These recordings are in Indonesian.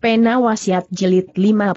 Pena Wasiat Jilid 59.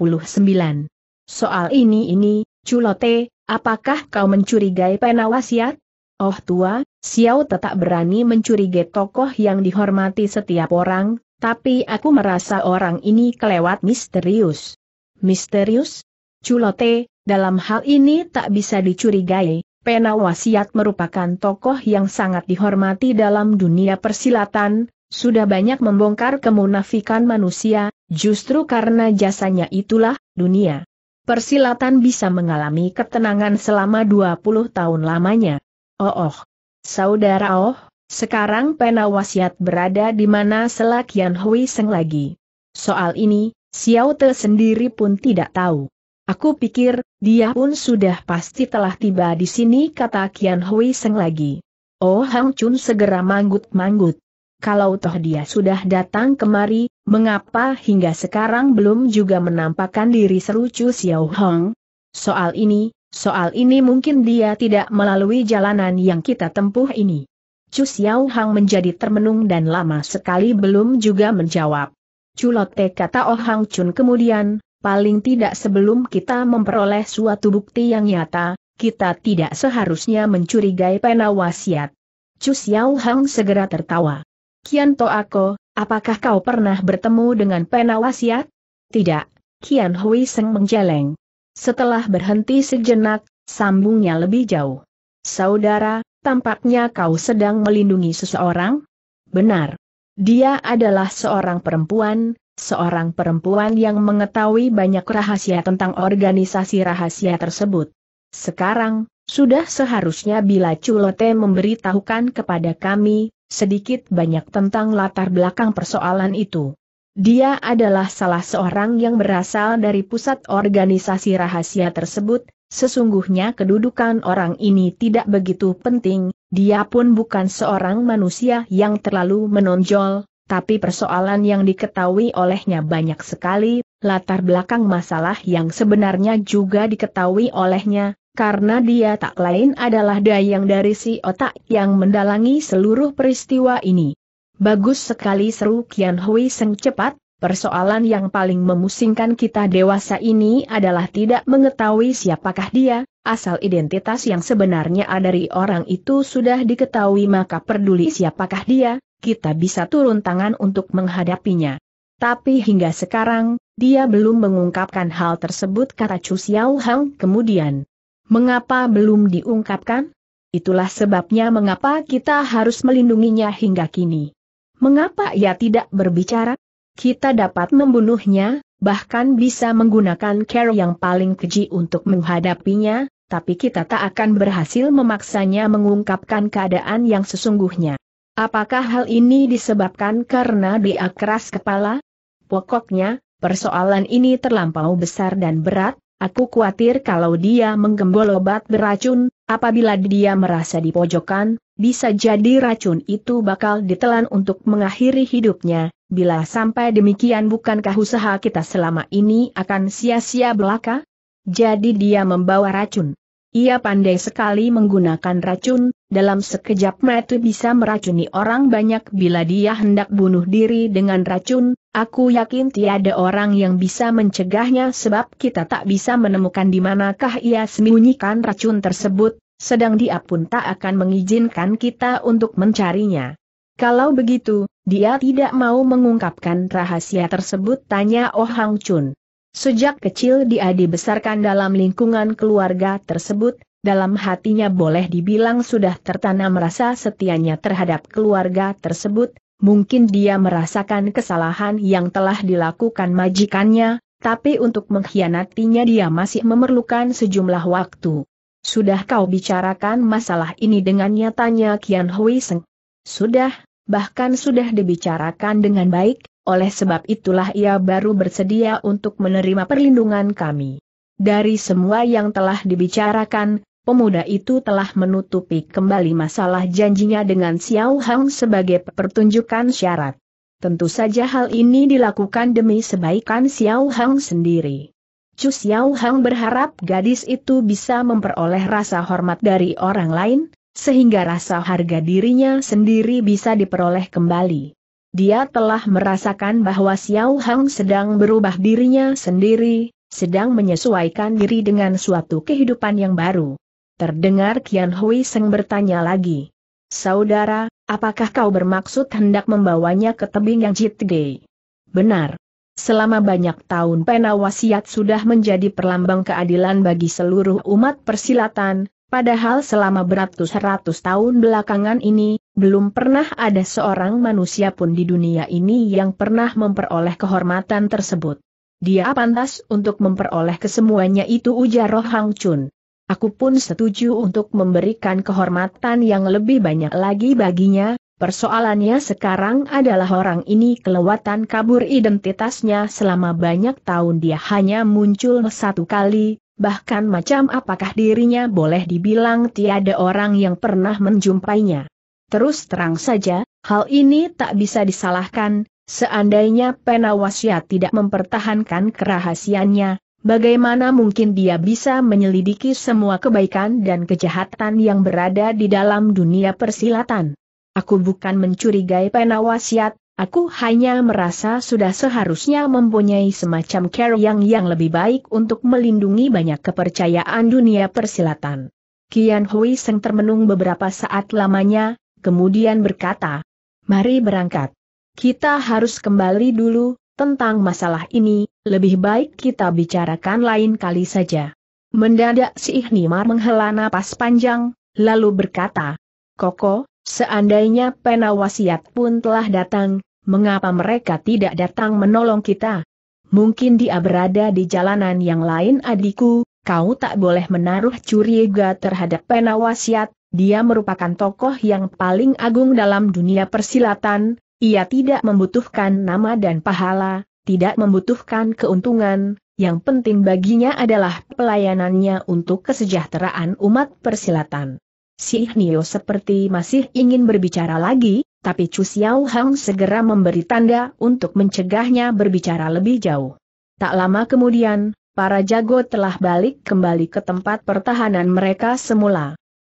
Soal ini ini, Culote, apakah kau mencurigai pena wasiat? Oh tua, Xiao tetap berani mencurigai tokoh yang dihormati setiap orang, tapi aku merasa orang ini kelewat misterius. Misterius? Culote, dalam hal ini tak bisa dicurigai, pena wasiat merupakan tokoh yang sangat dihormati dalam dunia persilatan, sudah banyak membongkar kemunafikan manusia, justru karena jasanya itulah, dunia persilatan bisa mengalami ketenangan selama 20 tahun lamanya. Oh oh, saudara oh, sekarang pena wasiat berada di mana selakian Hui Seng lagi. Soal ini, Xiao Te sendiri pun tidak tahu. Aku pikir, dia pun sudah pasti telah tiba di sini kata Kian Hui Seng lagi. Oh Hang Chun segera manggut-manggut kalau toh dia sudah datang kemari, mengapa hingga sekarang belum juga menampakkan diri serucu Xiao Hong? Soal ini, soal ini mungkin dia tidak melalui jalanan yang kita tempuh ini. Chu Xiao Hong menjadi termenung dan lama sekali belum juga menjawab. Culote kata Oh Hang Chun kemudian, paling tidak sebelum kita memperoleh suatu bukti yang nyata, kita tidak seharusnya mencurigai penawasiat. Chu Xiao Hang segera tertawa. Kian Toako, apakah kau pernah bertemu dengan penawasiat? Tidak, Kian Hui Seng menjeleng. Setelah berhenti sejenak, sambungnya lebih jauh. Saudara, tampaknya kau sedang melindungi seseorang? Benar. Dia adalah seorang perempuan, seorang perempuan yang mengetahui banyak rahasia tentang organisasi rahasia tersebut. Sekarang, sudah seharusnya bila Culote memberitahukan kepada kami, sedikit banyak tentang latar belakang persoalan itu. Dia adalah salah seorang yang berasal dari pusat organisasi rahasia tersebut, sesungguhnya kedudukan orang ini tidak begitu penting, dia pun bukan seorang manusia yang terlalu menonjol, tapi persoalan yang diketahui olehnya banyak sekali, latar belakang masalah yang sebenarnya juga diketahui olehnya, karena dia tak lain adalah dayang dari si otak yang mendalangi seluruh peristiwa ini. Bagus sekali seru Kian Hui Seng cepat, persoalan yang paling memusingkan kita dewasa ini adalah tidak mengetahui siapakah dia, asal identitas yang sebenarnya ada dari orang itu sudah diketahui maka peduli siapakah dia, kita bisa turun tangan untuk menghadapinya. Tapi hingga sekarang, dia belum mengungkapkan hal tersebut kata Chu Xiao Hang kemudian. Mengapa belum diungkapkan? Itulah sebabnya mengapa kita harus melindunginya hingga kini. Mengapa ia tidak berbicara? Kita dapat membunuhnya, bahkan bisa menggunakan care yang paling keji untuk menghadapinya, tapi kita tak akan berhasil memaksanya mengungkapkan keadaan yang sesungguhnya. Apakah hal ini disebabkan karena dia keras kepala? Pokoknya, persoalan ini terlampau besar dan berat, Aku khawatir kalau dia menggembol obat beracun, apabila dia merasa di pojokan, bisa jadi racun itu bakal ditelan untuk mengakhiri hidupnya. Bila sampai demikian bukankah usaha kita selama ini akan sia-sia belaka? Jadi dia membawa racun. Ia pandai sekali menggunakan racun, dalam sekejap mata bisa meracuni orang banyak bila dia hendak bunuh diri dengan racun, Aku yakin tiada orang yang bisa mencegahnya sebab kita tak bisa menemukan di manakah ia sembunyikan racun tersebut, sedang dia pun tak akan mengizinkan kita untuk mencarinya. Kalau begitu, dia tidak mau mengungkapkan rahasia tersebut tanya Oh Hang Chun. Sejak kecil dia dibesarkan dalam lingkungan keluarga tersebut, dalam hatinya boleh dibilang sudah tertanam rasa setianya terhadap keluarga tersebut, Mungkin dia merasakan kesalahan yang telah dilakukan majikannya, tapi untuk mengkhianatinya dia masih memerlukan sejumlah waktu. Sudah kau bicarakan masalah ini dengannya tanya Kian Hui Seng. Sudah, bahkan sudah dibicarakan dengan baik, oleh sebab itulah ia baru bersedia untuk menerima perlindungan kami. Dari semua yang telah dibicarakan, pemuda itu telah menutupi kembali masalah janjinya dengan Xiao Hang sebagai pertunjukan syarat. Tentu saja hal ini dilakukan demi sebaikan Xiao Hang sendiri. Chu Xiao Hang berharap gadis itu bisa memperoleh rasa hormat dari orang lain, sehingga rasa harga dirinya sendiri bisa diperoleh kembali. Dia telah merasakan bahwa Xiao Hang sedang berubah dirinya sendiri, sedang menyesuaikan diri dengan suatu kehidupan yang baru. Terdengar Kian Hui Seng bertanya lagi. Saudara, apakah kau bermaksud hendak membawanya ke tebing yang jitgei? Benar. Selama banyak tahun pena wasiat sudah menjadi perlambang keadilan bagi seluruh umat persilatan, padahal selama beratus-ratus tahun belakangan ini, belum pernah ada seorang manusia pun di dunia ini yang pernah memperoleh kehormatan tersebut. Dia pantas untuk memperoleh kesemuanya itu ujar Rohang Chun. Aku pun setuju untuk memberikan kehormatan yang lebih banyak lagi baginya, persoalannya sekarang adalah orang ini kelewatan kabur identitasnya selama banyak tahun dia hanya muncul satu kali, bahkan macam apakah dirinya boleh dibilang tiada orang yang pernah menjumpainya. Terus terang saja, hal ini tak bisa disalahkan, Seandainya Penawasia tidak mempertahankan kerahasiannya, Bagaimana mungkin dia bisa menyelidiki semua kebaikan dan kejahatan yang berada di dalam dunia persilatan? Aku bukan mencurigai penawasiat, aku hanya merasa sudah seharusnya mempunyai semacam care yang yang lebih baik untuk melindungi banyak kepercayaan dunia persilatan. Kian Hui Seng termenung beberapa saat lamanya, kemudian berkata, Mari berangkat. Kita harus kembali dulu, tentang masalah ini, lebih baik kita bicarakan lain kali saja. Mendadak si Ihnimar menghela napas panjang, lalu berkata, Koko, seandainya penawasiat pun telah datang, mengapa mereka tidak datang menolong kita? Mungkin dia berada di jalanan yang lain adikku, kau tak boleh menaruh curiga terhadap penawasiat, dia merupakan tokoh yang paling agung dalam dunia persilatan, ia tidak membutuhkan nama dan pahala, tidak membutuhkan keuntungan, yang penting baginya adalah pelayanannya untuk kesejahteraan umat persilatan. Si Hnio seperti masih ingin berbicara lagi, tapi Chu Xiao Hang segera memberi tanda untuk mencegahnya berbicara lebih jauh. Tak lama kemudian, para jago telah balik kembali ke tempat pertahanan mereka semula.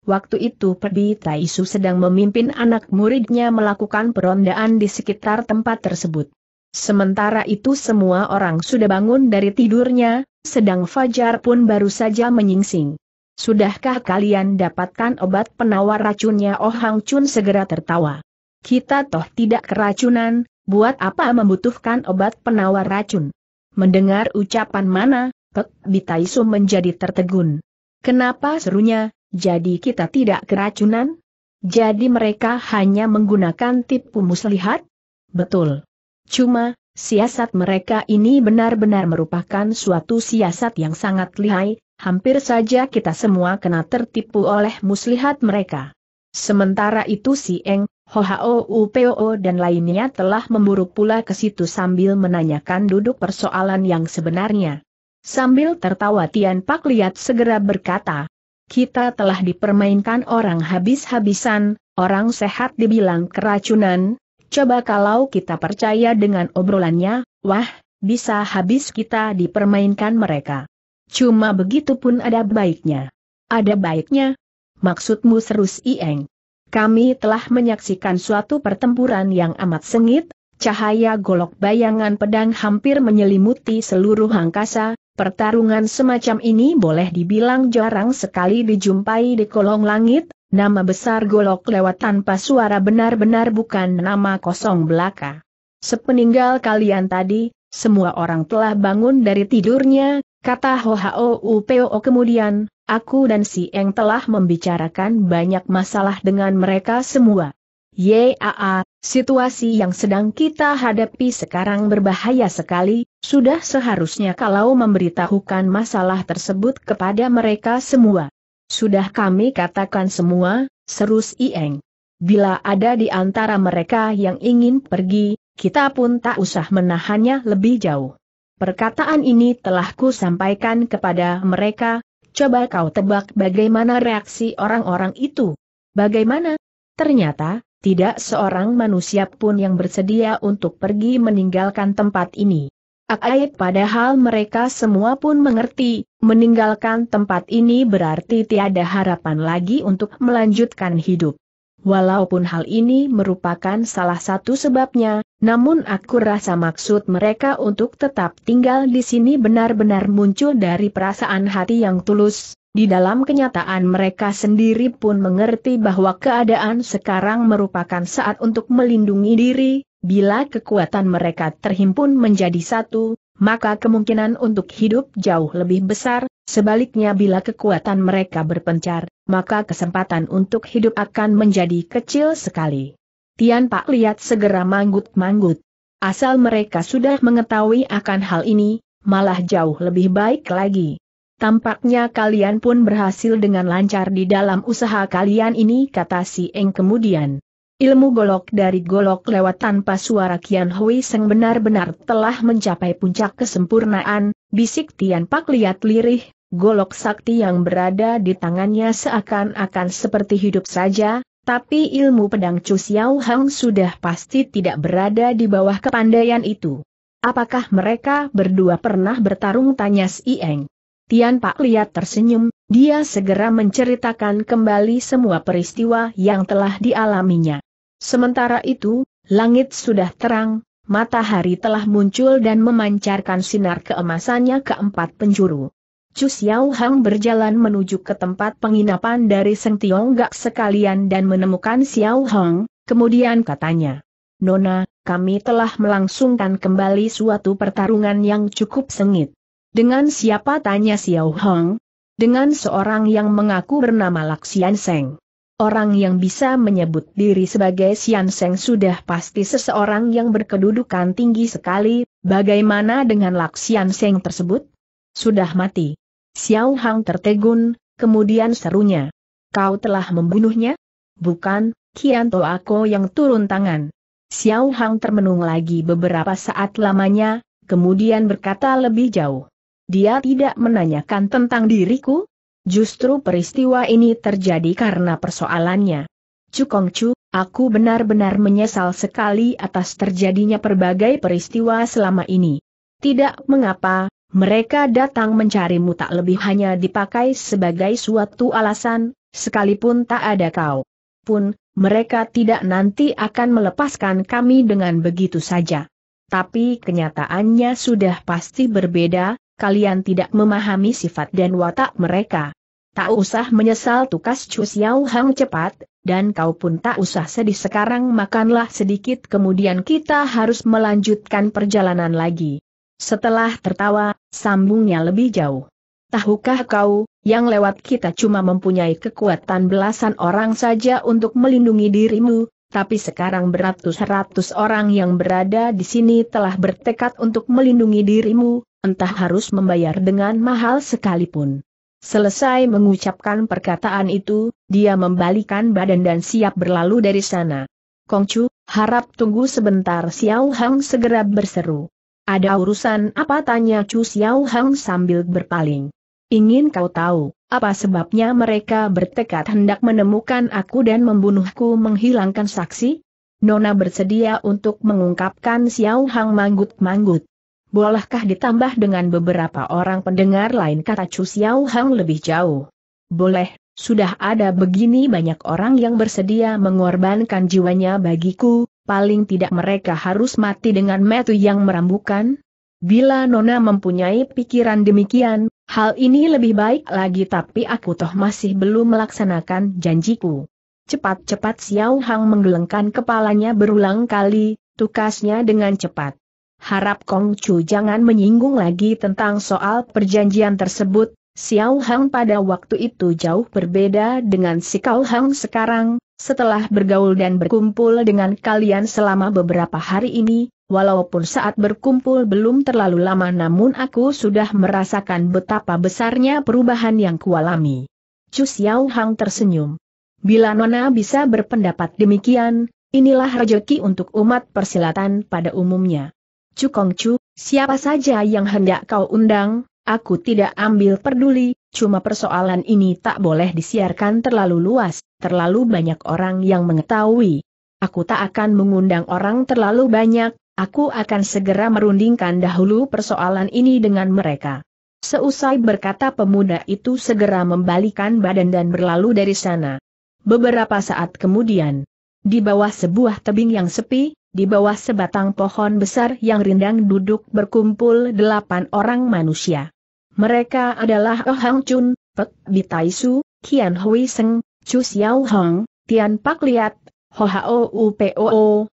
Waktu itu Perbi Taisu sedang memimpin anak muridnya melakukan perondaan di sekitar tempat tersebut. Sementara itu semua orang sudah bangun dari tidurnya, sedang Fajar pun baru saja menyingsing. Sudahkah kalian dapatkan obat penawar racunnya Oh Hang Chun segera tertawa. Kita toh tidak keracunan, buat apa membutuhkan obat penawar racun? Mendengar ucapan mana, Pek Bitaisu menjadi tertegun. Kenapa serunya, jadi kita tidak keracunan? Jadi mereka hanya menggunakan tipu muslihat? Betul. Cuma, siasat mereka ini benar-benar merupakan suatu siasat yang sangat lihai, hampir saja kita semua kena tertipu oleh muslihat mereka. Sementara itu si Eng, Hohao UPO dan lainnya telah memburu pula ke situ sambil menanyakan duduk persoalan yang sebenarnya. Sambil tertawa Tian Pak Liat segera berkata, kita telah dipermainkan orang habis-habisan, orang sehat dibilang keracunan, coba kalau kita percaya dengan obrolannya, wah, bisa habis kita dipermainkan mereka. Cuma begitu pun ada baiknya. Ada baiknya? Maksudmu serus Ieng? Kami telah menyaksikan suatu pertempuran yang amat sengit, cahaya golok bayangan pedang hampir menyelimuti seluruh angkasa, Pertarungan semacam ini boleh dibilang jarang sekali dijumpai di kolong langit, nama besar golok lewat tanpa suara benar-benar bukan nama kosong belaka. Sepeninggal kalian tadi, semua orang telah bangun dari tidurnya, kata Upeo kemudian, aku dan si Eng telah membicarakan banyak masalah dengan mereka semua. Yaa, situasi yang sedang kita hadapi sekarang berbahaya sekali, sudah seharusnya kalau memberitahukan masalah tersebut kepada mereka semua. Sudah kami katakan semua, serus Ieng. Bila ada di antara mereka yang ingin pergi, kita pun tak usah menahannya lebih jauh. Perkataan ini telah ku sampaikan kepada mereka, coba kau tebak bagaimana reaksi orang-orang itu. Bagaimana? Ternyata, tidak seorang manusia pun yang bersedia untuk pergi meninggalkan tempat ini. Akaib padahal mereka semua pun mengerti, meninggalkan tempat ini berarti tiada harapan lagi untuk melanjutkan hidup. Walaupun hal ini merupakan salah satu sebabnya, namun aku rasa maksud mereka untuk tetap tinggal di sini benar-benar muncul dari perasaan hati yang tulus, di dalam kenyataan mereka sendiri pun mengerti bahwa keadaan sekarang merupakan saat untuk melindungi diri, bila kekuatan mereka terhimpun menjadi satu, maka kemungkinan untuk hidup jauh lebih besar, sebaliknya bila kekuatan mereka berpencar, maka kesempatan untuk hidup akan menjadi kecil sekali. Tian Pak lihat segera manggut-manggut. Asal mereka sudah mengetahui akan hal ini, malah jauh lebih baik lagi. Tampaknya kalian pun berhasil dengan lancar di dalam usaha kalian ini kata si Eng kemudian. Ilmu golok dari golok lewat tanpa suara Kian Hui Seng benar-benar telah mencapai puncak kesempurnaan, bisik Tian Pak lihat lirih, golok sakti yang berada di tangannya seakan-akan seperti hidup saja, tapi ilmu pedang Chu Xiao Hang sudah pasti tidak berada di bawah kepandaian itu. Apakah mereka berdua pernah bertarung tanya si Eng? Tian Pak Liat tersenyum, dia segera menceritakan kembali semua peristiwa yang telah dialaminya. Sementara itu, langit sudah terang, matahari telah muncul dan memancarkan sinar keemasannya ke empat penjuru. Chu Xiao Hang berjalan menuju ke tempat penginapan dari Seng Tiong Gak sekalian dan menemukan Xiao Hang, kemudian katanya, Nona, kami telah melangsungkan kembali suatu pertarungan yang cukup sengit. Dengan siapa tanya Xiao Hong? Dengan seorang yang mengaku bernama Laksian Seng. Orang yang bisa menyebut diri sebagai Sian Seng sudah pasti seseorang yang berkedudukan tinggi sekali, bagaimana dengan Laksian Seng tersebut? Sudah mati. Xiao Hong tertegun, kemudian serunya. Kau telah membunuhnya? Bukan, Kian Kianto Ako yang turun tangan. Xiao Hang termenung lagi beberapa saat lamanya, kemudian berkata lebih jauh. Dia tidak menanyakan tentang diriku? Justru peristiwa ini terjadi karena persoalannya. Cukong Chu, aku benar-benar menyesal sekali atas terjadinya berbagai peristiwa selama ini. Tidak mengapa, mereka datang mencarimu tak lebih hanya dipakai sebagai suatu alasan, sekalipun tak ada kau. Pun, mereka tidak nanti akan melepaskan kami dengan begitu saja. Tapi kenyataannya sudah pasti berbeda, kalian tidak memahami sifat dan watak mereka. Tak usah menyesal tukas Chu Xiao Hang cepat, dan kau pun tak usah sedih sekarang makanlah sedikit kemudian kita harus melanjutkan perjalanan lagi. Setelah tertawa, sambungnya lebih jauh. Tahukah kau, yang lewat kita cuma mempunyai kekuatan belasan orang saja untuk melindungi dirimu, tapi sekarang beratus-ratus orang yang berada di sini telah bertekad untuk melindungi dirimu, entah harus membayar dengan mahal sekalipun. Selesai mengucapkan perkataan itu, dia membalikan badan dan siap berlalu dari sana. Kongcu, harap tunggu sebentar Xiao Hang segera berseru. Ada urusan apa tanya Chu Xiao Hang sambil berpaling. Ingin kau tahu, apa sebabnya mereka bertekad hendak menemukan aku dan membunuhku menghilangkan saksi? Nona bersedia untuk mengungkapkan Xiao Hang manggut-manggut. Bolehkah ditambah dengan beberapa orang pendengar lain kata Chu Xiao Hang lebih jauh? Boleh, sudah ada begini banyak orang yang bersedia mengorbankan jiwanya bagiku, paling tidak mereka harus mati dengan metu yang merambukan? Bila Nona mempunyai pikiran demikian, hal ini lebih baik lagi tapi aku toh masih belum melaksanakan janjiku. Cepat-cepat Xiao Hang menggelengkan kepalanya berulang kali, tukasnya dengan cepat. Harap Kong Chu jangan menyinggung lagi tentang soal perjanjian tersebut, Xiao Hang pada waktu itu jauh berbeda dengan si Kau Hang sekarang, setelah bergaul dan berkumpul dengan kalian selama beberapa hari ini, walaupun saat berkumpul belum terlalu lama namun aku sudah merasakan betapa besarnya perubahan yang kualami. Chu Xiao Hang tersenyum. Bila Nona bisa berpendapat demikian, inilah rejeki untuk umat persilatan pada umumnya. Cukongcu, siapa saja yang hendak kau undang, aku tidak ambil peduli, cuma persoalan ini tak boleh disiarkan terlalu luas, terlalu banyak orang yang mengetahui. Aku tak akan mengundang orang terlalu banyak, aku akan segera merundingkan dahulu persoalan ini dengan mereka. Seusai berkata pemuda itu segera membalikan badan dan berlalu dari sana. Beberapa saat kemudian, di bawah sebuah tebing yang sepi, di bawah sebatang pohon besar yang rindang duduk berkumpul delapan orang manusia. Mereka adalah Oh Hang Chun, Pek Bitai Su, Kian Hui Seng, Chu Xiao Hong, Tian Pak Liat, Ho Hao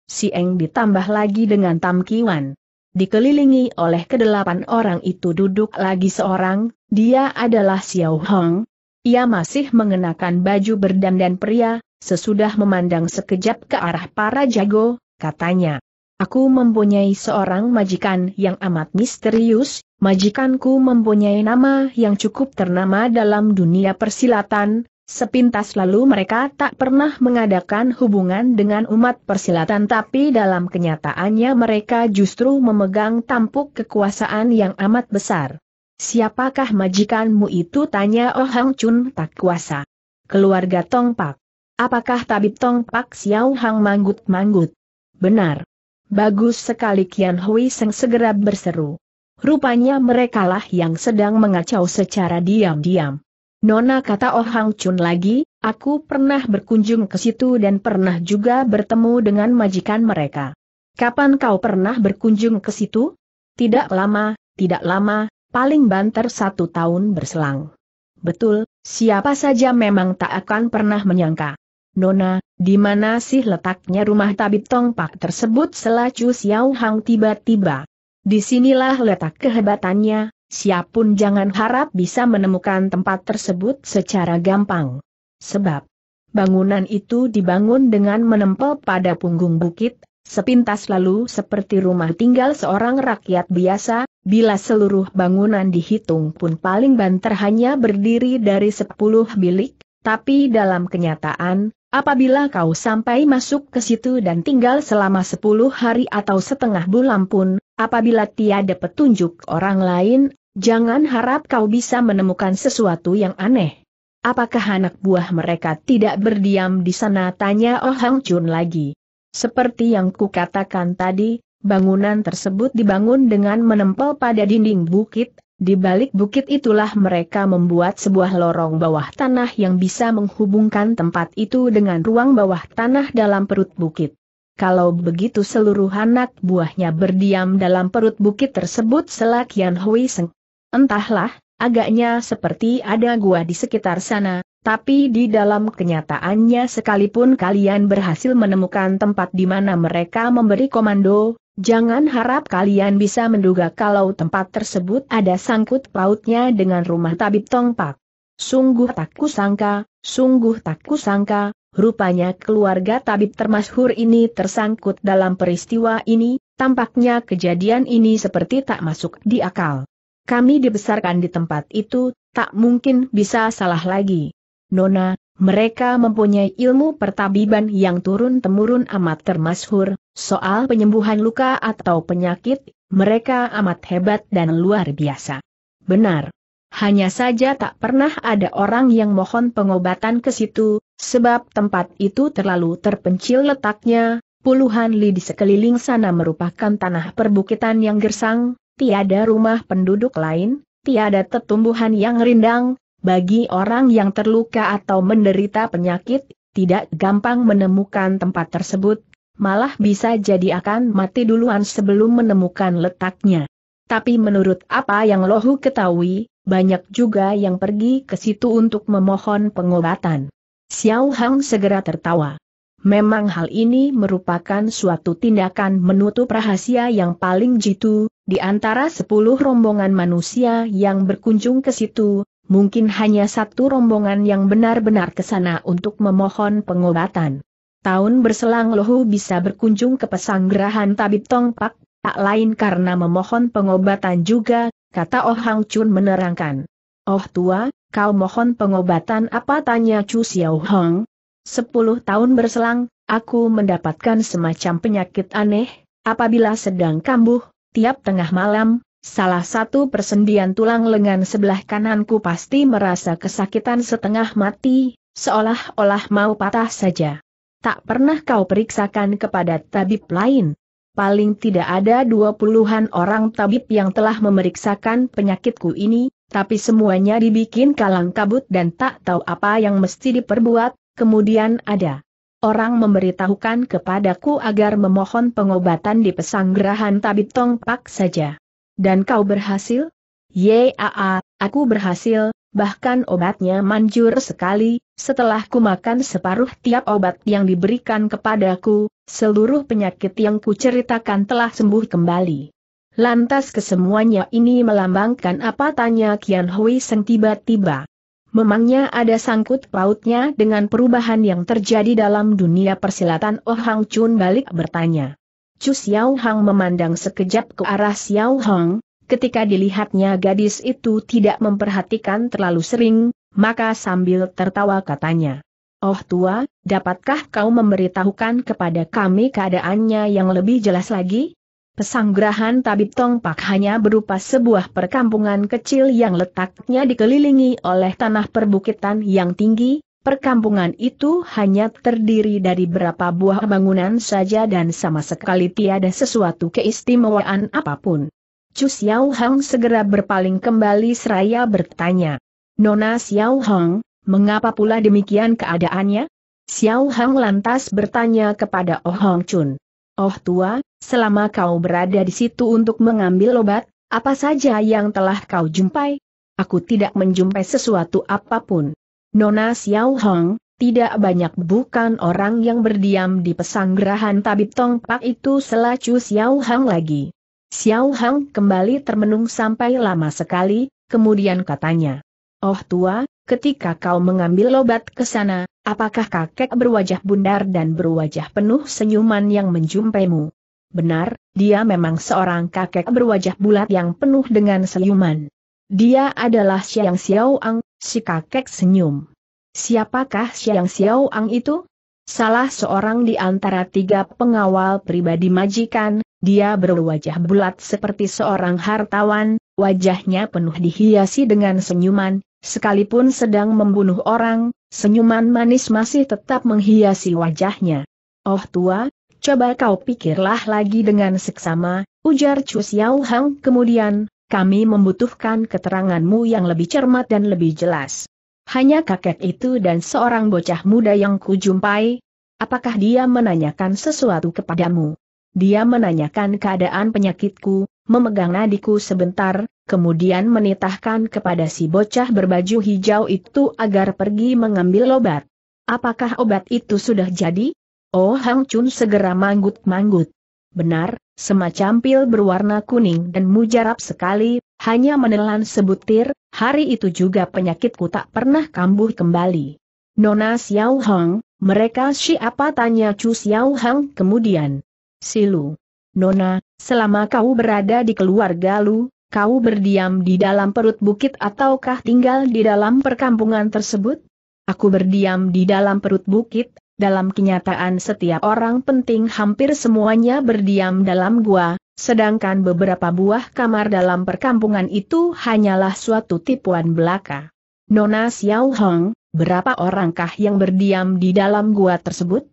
Si Sieng ditambah lagi dengan Tam Kiwan. Dikelilingi oleh kedelapan orang itu duduk lagi seorang, dia adalah Xiao Hong. Ia masih mengenakan baju berdandan pria, sesudah memandang sekejap ke arah para jago, katanya. Aku mempunyai seorang majikan yang amat misterius, majikanku mempunyai nama yang cukup ternama dalam dunia persilatan, sepintas lalu mereka tak pernah mengadakan hubungan dengan umat persilatan tapi dalam kenyataannya mereka justru memegang tampuk kekuasaan yang amat besar. Siapakah majikanmu itu tanya Oh Hang Chun tak kuasa. Keluarga Tong Pak. Apakah tabib Tong Pak Xiao Hang manggut-manggut? Benar. Bagus sekali Kian Hui Seng segera berseru. Rupanya merekalah yang sedang mengacau secara diam-diam. Nona kata Oh Hang Chun lagi, aku pernah berkunjung ke situ dan pernah juga bertemu dengan majikan mereka. Kapan kau pernah berkunjung ke situ? Tidak lama, tidak lama, paling banter satu tahun berselang. Betul, siapa saja memang tak akan pernah menyangka. Nona, di mana sih letaknya rumah tabib tongpak tersebut selacu Xiao Hang tiba-tiba. Disinilah letak kehebatannya, siapun jangan harap bisa menemukan tempat tersebut secara gampang. Sebab, bangunan itu dibangun dengan menempel pada punggung bukit, sepintas lalu seperti rumah tinggal seorang rakyat biasa, bila seluruh bangunan dihitung pun paling banter hanya berdiri dari sepuluh bilik, tapi dalam kenyataan, Apabila kau sampai masuk ke situ dan tinggal selama sepuluh hari atau setengah bulan pun, apabila tiada petunjuk orang lain, jangan harap kau bisa menemukan sesuatu yang aneh. Apakah anak buah mereka tidak berdiam di sana? Tanya Oh Hang Chun lagi. Seperti yang kukatakan tadi, bangunan tersebut dibangun dengan menempel pada dinding bukit, di balik bukit itulah mereka membuat sebuah lorong bawah tanah yang bisa menghubungkan tempat itu dengan ruang bawah tanah dalam perut bukit. Kalau begitu seluruh anak buahnya berdiam dalam perut bukit tersebut selakian Hui Seng. Entahlah, agaknya seperti ada gua di sekitar sana, tapi di dalam kenyataannya sekalipun kalian berhasil menemukan tempat di mana mereka memberi komando, Jangan harap kalian bisa menduga kalau tempat tersebut ada sangkut pautnya dengan rumah tabib Tongpak. Sungguh tak kusangka, sungguh tak kusangka, rupanya keluarga tabib termasyhur ini tersangkut dalam peristiwa ini, tampaknya kejadian ini seperti tak masuk di akal. Kami dibesarkan di tempat itu, tak mungkin bisa salah lagi. Nona, mereka mempunyai ilmu pertabiban yang turun-temurun amat termasyhur, soal penyembuhan luka atau penyakit, mereka amat hebat dan luar biasa. Benar. Hanya saja tak pernah ada orang yang mohon pengobatan ke situ, sebab tempat itu terlalu terpencil letaknya, puluhan li di sekeliling sana merupakan tanah perbukitan yang gersang, tiada rumah penduduk lain, tiada tetumbuhan yang rindang, bagi orang yang terluka atau menderita penyakit, tidak gampang menemukan tempat tersebut, malah bisa jadi akan mati duluan sebelum menemukan letaknya. Tapi menurut apa yang Lohu ketahui, banyak juga yang pergi ke situ untuk memohon pengobatan. Xiao Hang segera tertawa. Memang hal ini merupakan suatu tindakan menutup rahasia yang paling jitu, di antara sepuluh rombongan manusia yang berkunjung ke situ, mungkin hanya satu rombongan yang benar-benar ke sana untuk memohon pengobatan. Tahun berselang Lohu bisa berkunjung ke pesanggerahan Tabib Pak, tak lain karena memohon pengobatan juga, kata Oh Hang Chun menerangkan. Oh tua, kau mohon pengobatan apa tanya Chu Xiao Hong? Sepuluh tahun berselang, aku mendapatkan semacam penyakit aneh, apabila sedang kambuh, tiap tengah malam, Salah satu persendian tulang lengan sebelah kananku pasti merasa kesakitan setengah mati, seolah-olah mau patah saja. Tak pernah kau periksakan kepada tabib lain. Paling tidak ada dua puluhan orang tabib yang telah memeriksakan penyakitku ini, tapi semuanya dibikin kalang kabut dan tak tahu apa yang mesti diperbuat, kemudian ada. Orang memberitahukan kepadaku agar memohon pengobatan di pesanggerahan tabib tongpak saja. Dan kau berhasil? Yaa, aku berhasil, bahkan obatnya manjur sekali, setelah ku makan separuh tiap obat yang diberikan kepadaku, seluruh penyakit yang kuceritakan telah sembuh kembali. Lantas kesemuanya ini melambangkan apa tanya Kian Hui Seng tiba-tiba. Memangnya ada sangkut pautnya dengan perubahan yang terjadi dalam dunia persilatan Oh Hang Chun balik bertanya. Chu Xiao Hang memandang sekejap ke arah Xiao Hang, ketika dilihatnya gadis itu tidak memperhatikan terlalu sering, maka sambil tertawa katanya. Oh tua, dapatkah kau memberitahukan kepada kami keadaannya yang lebih jelas lagi? Pesanggrahan Tabib Pak hanya berupa sebuah perkampungan kecil yang letaknya dikelilingi oleh tanah perbukitan yang tinggi, Perkampungan itu hanya terdiri dari berapa buah bangunan saja dan sama sekali tiada sesuatu keistimewaan apapun. Chu Xiao Hong segera berpaling kembali seraya bertanya. Nona Xiao Hong, mengapa pula demikian keadaannya? Xiao Hong lantas bertanya kepada Oh Hong Chun. Oh tua, selama kau berada di situ untuk mengambil obat, apa saja yang telah kau jumpai? Aku tidak menjumpai sesuatu apapun. Nona Xiao Hong, tidak banyak bukan orang yang berdiam di pesanggerahan tabib Pak itu selacu Xiao Hong lagi. Xiao Hong kembali termenung sampai lama sekali, kemudian katanya. Oh tua, ketika kau mengambil lobat ke sana, apakah kakek berwajah bundar dan berwajah penuh senyuman yang menjumpaimu? Benar, dia memang seorang kakek berwajah bulat yang penuh dengan senyuman. Dia adalah Xiang Xiao Ang, Si kakek senyum. Siapakah Xiao ang itu? Salah seorang di antara tiga pengawal pribadi majikan, dia berwajah bulat seperti seorang hartawan, wajahnya penuh dihiasi dengan senyuman, sekalipun sedang membunuh orang, senyuman manis masih tetap menghiasi wajahnya. Oh tua, coba kau pikirlah lagi dengan seksama, ujar Chu Xiao Hang kemudian, kami membutuhkan keteranganmu yang lebih cermat dan lebih jelas. Hanya kakek itu dan seorang bocah muda yang kujumpai, apakah dia menanyakan sesuatu kepadamu? Dia menanyakan keadaan penyakitku, memegang nadiku sebentar, kemudian menitahkan kepada si bocah berbaju hijau itu agar pergi mengambil obat. Apakah obat itu sudah jadi? Oh Hang Chun segera manggut-manggut. Benar, semacam pil berwarna kuning dan mujarab sekali, hanya menelan sebutir, hari itu juga penyakitku tak pernah kambuh kembali. Nona Xiao Hong, mereka siapa tanya Chu Xiao Hong kemudian. Silu. Nona, selama kau berada di keluarga Lu, kau berdiam di dalam perut bukit ataukah tinggal di dalam perkampungan tersebut? Aku berdiam di dalam perut bukit, dalam kenyataan setiap orang penting hampir semuanya berdiam dalam gua, sedangkan beberapa buah kamar dalam perkampungan itu hanyalah suatu tipuan belaka. Nona Xiao Hong, berapa orangkah yang berdiam di dalam gua tersebut?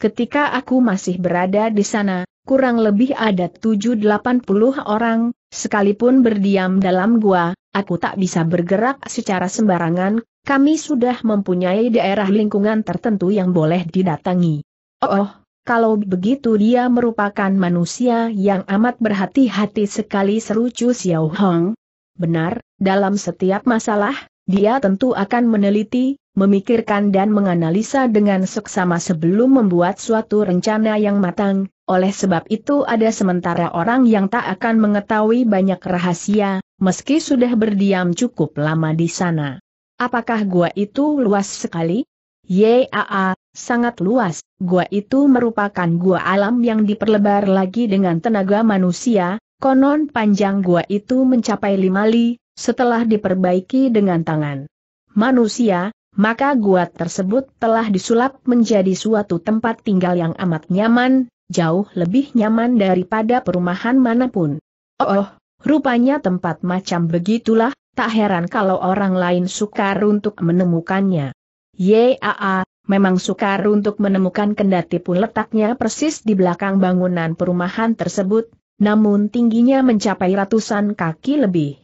Ketika aku masih berada di sana, kurang lebih ada 7 orang, sekalipun berdiam dalam gua, aku tak bisa bergerak secara sembarangan kami sudah mempunyai daerah lingkungan tertentu yang boleh didatangi. Oh, oh kalau begitu dia merupakan manusia yang amat berhati-hati sekali seru Chu Xiao Hong. Benar, dalam setiap masalah, dia tentu akan meneliti, memikirkan dan menganalisa dengan seksama sebelum membuat suatu rencana yang matang, oleh sebab itu ada sementara orang yang tak akan mengetahui banyak rahasia, meski sudah berdiam cukup lama di sana. Apakah gua itu luas sekali? Yaa, sangat luas, gua itu merupakan gua alam yang diperlebar lagi dengan tenaga manusia, konon panjang gua itu mencapai lima li, setelah diperbaiki dengan tangan manusia, maka gua tersebut telah disulap menjadi suatu tempat tinggal yang amat nyaman, jauh lebih nyaman daripada perumahan manapun. Oh, oh rupanya tempat macam begitulah, tak heran kalau orang lain sukar untuk menemukannya. Yaa, memang sukar untuk menemukan kendati pun letaknya persis di belakang bangunan perumahan tersebut, namun tingginya mencapai ratusan kaki lebih.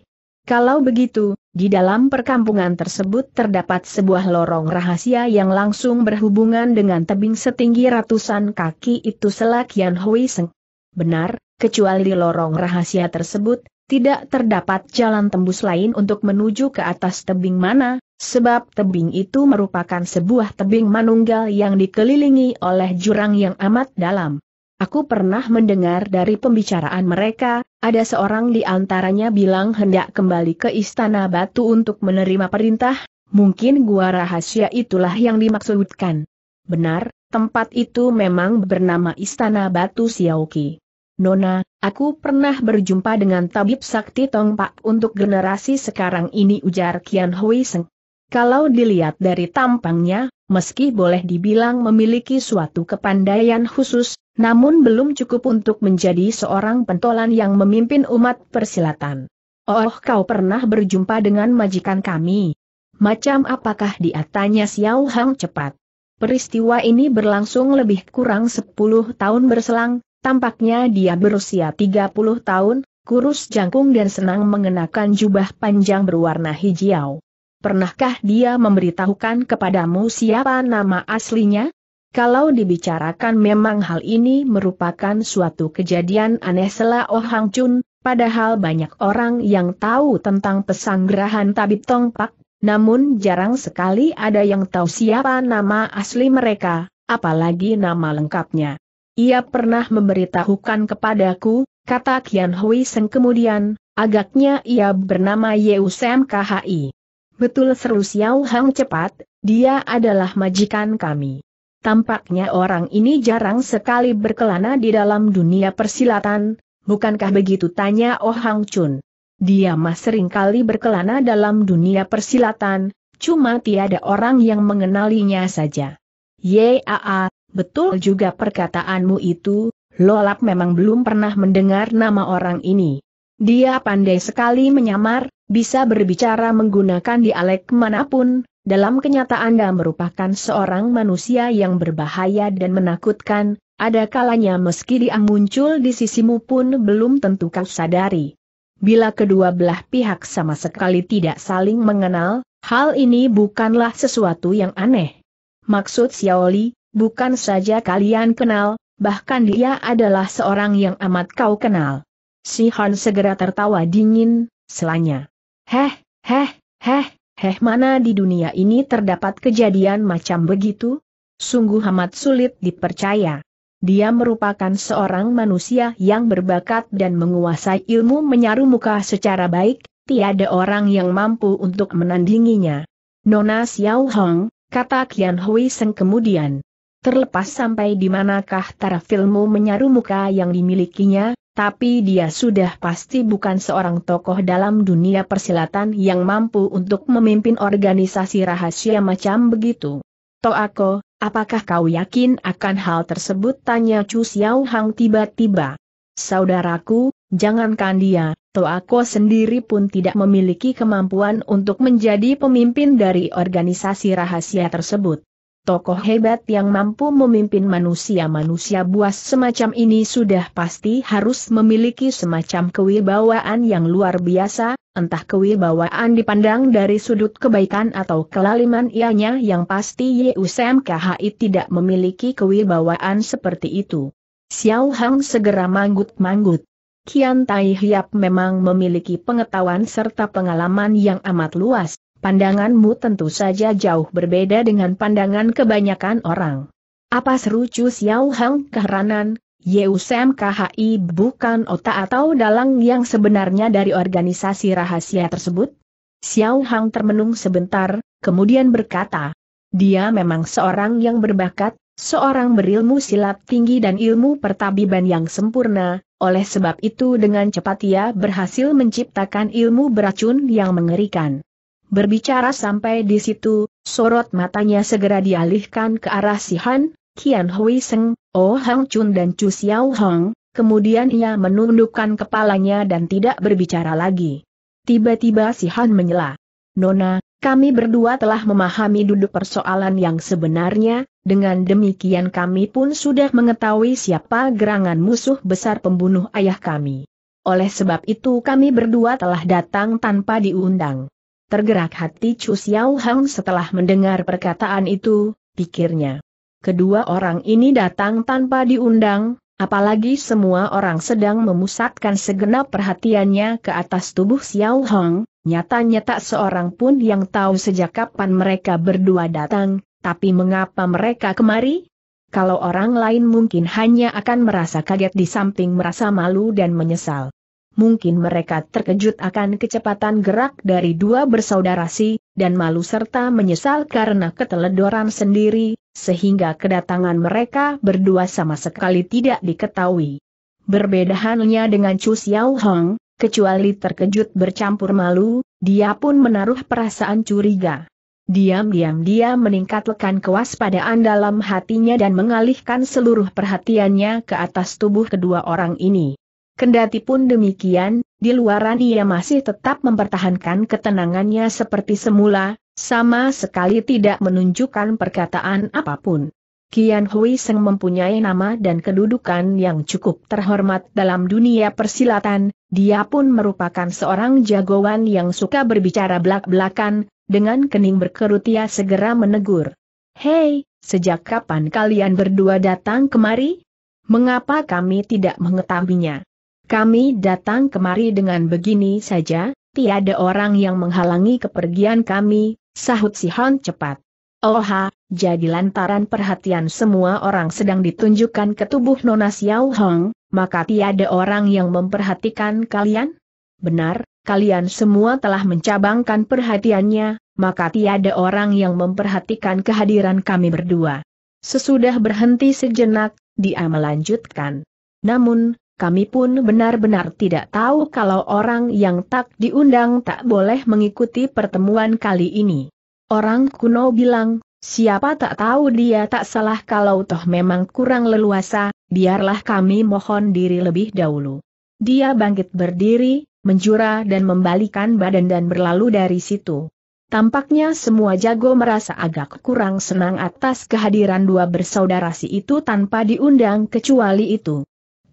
Kalau begitu, di dalam perkampungan tersebut terdapat sebuah lorong rahasia yang langsung berhubungan dengan tebing setinggi ratusan kaki itu selakian Hui Seng. Benar, kecuali lorong rahasia tersebut, tidak terdapat jalan tembus lain untuk menuju ke atas tebing mana, sebab tebing itu merupakan sebuah tebing manunggal yang dikelilingi oleh jurang yang amat dalam. Aku pernah mendengar dari pembicaraan mereka, ada seorang di antaranya bilang hendak kembali ke Istana Batu untuk menerima perintah, mungkin gua rahasia itulah yang dimaksudkan. Benar, tempat itu memang bernama Istana Batu Siauki. Nona, aku pernah berjumpa dengan tabib sakti Tong Pak untuk generasi sekarang ini ujar Kian Hui Seng. Kalau dilihat dari tampangnya, meski boleh dibilang memiliki suatu kepandaian khusus, namun belum cukup untuk menjadi seorang pentolan yang memimpin umat persilatan. Oh kau pernah berjumpa dengan majikan kami. Macam apakah dia tanya Xiao Hang cepat. Peristiwa ini berlangsung lebih kurang 10 tahun berselang, Tampaknya dia berusia 30 tahun, kurus jangkung dan senang mengenakan jubah panjang berwarna hijau. Pernahkah dia memberitahukan kepadamu siapa nama aslinya? Kalau dibicarakan memang hal ini merupakan suatu kejadian aneh selah Oh Hang Chun, padahal banyak orang yang tahu tentang pesanggerahan Tabib Tong Pak, namun jarang sekali ada yang tahu siapa nama asli mereka, apalagi nama lengkapnya. Ia pernah memberitahukan kepadaku, kata Kian Hui Seng kemudian, agaknya ia bernama Yeu Sam KHI. Betul seru Xiao Hang cepat, dia adalah majikan kami. Tampaknya orang ini jarang sekali berkelana di dalam dunia persilatan, bukankah begitu tanya Oh Hang Chun. Dia mah seringkali berkelana dalam dunia persilatan, cuma tiada orang yang mengenalinya saja. Yaa, betul juga perkataanmu itu, Lolap memang belum pernah mendengar nama orang ini. Dia pandai sekali menyamar, bisa berbicara menggunakan dialek manapun, dalam kenyataan dia merupakan seorang manusia yang berbahaya dan menakutkan, ada kalanya meski dia muncul di sisimu pun belum tentu kau sadari. Bila kedua belah pihak sama sekali tidak saling mengenal, hal ini bukanlah sesuatu yang aneh. Maksud Xiaoli, Bukan saja kalian kenal, bahkan dia adalah seorang yang amat kau kenal. Si Han segera tertawa dingin, selanya. Heh, heh, heh, heh mana di dunia ini terdapat kejadian macam begitu? Sungguh amat sulit dipercaya. Dia merupakan seorang manusia yang berbakat dan menguasai ilmu menyaru muka secara baik, tiada orang yang mampu untuk menandinginya. Nona Xiao Hong, kata Qian Hui Seng kemudian terlepas sampai di manakah taraf ilmu menyaru muka yang dimilikinya, tapi dia sudah pasti bukan seorang tokoh dalam dunia persilatan yang mampu untuk memimpin organisasi rahasia macam begitu. Toako, apakah kau yakin akan hal tersebut? Tanya Chu Xiao Hang tiba-tiba. Saudaraku, jangankan dia, Toako sendiri pun tidak memiliki kemampuan untuk menjadi pemimpin dari organisasi rahasia tersebut tokoh hebat yang mampu memimpin manusia-manusia buas semacam ini sudah pasti harus memiliki semacam kewibawaan yang luar biasa, entah kewibawaan dipandang dari sudut kebaikan atau kelaliman ianya yang pasti YUSMKHI tidak memiliki kewibawaan seperti itu. Xiao Hang segera manggut-manggut. Kian Tai Hiap memang memiliki pengetahuan serta pengalaman yang amat luas, Pandanganmu tentu saja jauh berbeda dengan pandangan kebanyakan orang. Apa seru Chu Xiao Hang keheranan, Yeusem KHI bukan otak atau dalang yang sebenarnya dari organisasi rahasia tersebut? Xiao Hang termenung sebentar, kemudian berkata, dia memang seorang yang berbakat, seorang berilmu silat tinggi dan ilmu pertabiban yang sempurna, oleh sebab itu dengan cepat ia berhasil menciptakan ilmu beracun yang mengerikan. Berbicara sampai di situ, sorot matanya segera dialihkan ke arah Sihan, Han, Qian Hui Seng, Oh Hang Chun dan Chu Xiao Hong, kemudian ia menundukkan kepalanya dan tidak berbicara lagi. Tiba-tiba Sihan Han menyela. Nona, kami berdua telah memahami duduk persoalan yang sebenarnya, dengan demikian kami pun sudah mengetahui siapa gerangan musuh besar pembunuh ayah kami. Oleh sebab itu kami berdua telah datang tanpa diundang. Tergerak hati Chu Xiao Hang setelah mendengar perkataan itu, pikirnya. Kedua orang ini datang tanpa diundang, apalagi semua orang sedang memusatkan segenap perhatiannya ke atas tubuh Xiao Hang, nyatanya tak seorang pun yang tahu sejak kapan mereka berdua datang, tapi mengapa mereka kemari? Kalau orang lain mungkin hanya akan merasa kaget di samping merasa malu dan menyesal mungkin mereka terkejut akan kecepatan gerak dari dua bersaudara si, dan malu serta menyesal karena keteledoran sendiri, sehingga kedatangan mereka berdua sama sekali tidak diketahui. Berbeda halnya dengan Chu Xiao Hong, kecuali terkejut bercampur malu, dia pun menaruh perasaan curiga. Diam-diam dia meningkatkan kewaspadaan dalam hatinya dan mengalihkan seluruh perhatiannya ke atas tubuh kedua orang ini. Kendati pun demikian, di luaran ia masih tetap mempertahankan ketenangannya seperti semula, sama sekali tidak menunjukkan perkataan apapun. Kian Hui Seng mempunyai nama dan kedudukan yang cukup terhormat dalam dunia persilatan, dia pun merupakan seorang jagoan yang suka berbicara belak-belakan, dengan kening berkerut ia segera menegur. Hei, sejak kapan kalian berdua datang kemari? Mengapa kami tidak mengetahuinya? Kami datang kemari dengan begini saja, tiada orang yang menghalangi kepergian kami, sahut si Han cepat. Oha, jadi lantaran perhatian semua orang sedang ditunjukkan ke tubuh Nona Xiao Hong, maka tiada orang yang memperhatikan kalian? Benar, kalian semua telah mencabangkan perhatiannya, maka tiada orang yang memperhatikan kehadiran kami berdua. Sesudah berhenti sejenak, dia melanjutkan. Namun, kami pun benar-benar tidak tahu kalau orang yang tak diundang tak boleh mengikuti pertemuan kali ini. Orang kuno bilang, siapa tak tahu dia tak salah kalau toh memang kurang leluasa, biarlah kami mohon diri lebih dahulu. Dia bangkit berdiri, menjura dan membalikan badan dan berlalu dari situ. Tampaknya semua jago merasa agak kurang senang atas kehadiran dua bersaudara si itu tanpa diundang kecuali itu